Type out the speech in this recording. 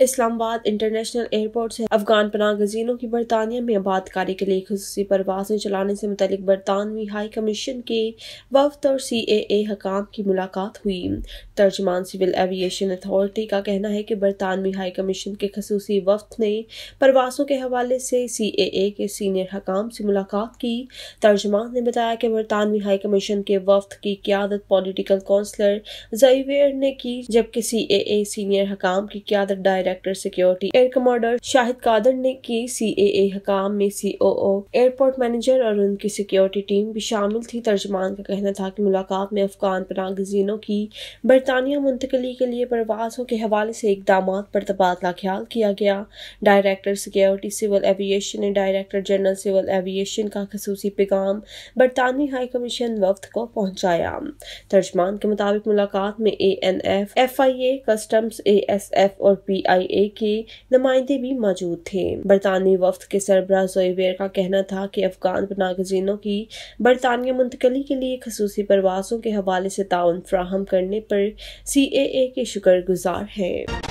Islamabad international airport से अफगान पना गजीनों की बरतानिया में आबादकारी के लिए खसूसी परवाजें चलाने से मुतलिक बरतानवी हाई कमीशन के वफद और सी ए हकाम की मुलाकात हुई तर्जमान सिविल एविएशन अथॉरिटी का कहना है कि बरतानवी हाई कमीशन के खसूसी वफद ने परवासों के हवाले से सी ए के सीनियर हकाम से मुलाकात की तर्जमान ने बताया कि बरतानवी हाई कमीशन के वफद की क्यादत पोलिटिकल काउंसलर जईवेयर ने की जबकि सी ए ए सीनियर हकाम की क्यादत डायर director security air commander Shahid Qadir ने की सी ए एकाम में सी ओ ओ एयरपोर्ट मैनेजर और उनकी सिक्योरिटी टीम भी शामिल थी तर्जमान का कहना था कि मुलाकात में अफगान पनागजीनों की बरतानिया मुंतकली के लिए परवाजों के हवाले से इकदाम पर तबादला ख्याल किया गया डायरेक्टर सिक्योरिटी सिविल एविएशन ने डायरेक्टर जनरल सिविल एविएशन का खसूसी पैगाम बरतानवी हाई कमीशन वफ्त को पहुंचाया तर्जमान के मुताबिक मुलाकात में A N F F I A customs A S F और पी आई ए के नुमाइंदे भी मौजूद थे बरतानवी वफद के सरबराह जोईवेयर का कहना था कि अफगान पनागजीनों की बरतानिया मुंतकली के लिए खसूसी परवासों के हवाले से ताउन फ्राहम करने पर सी ए ए के गुजार हैं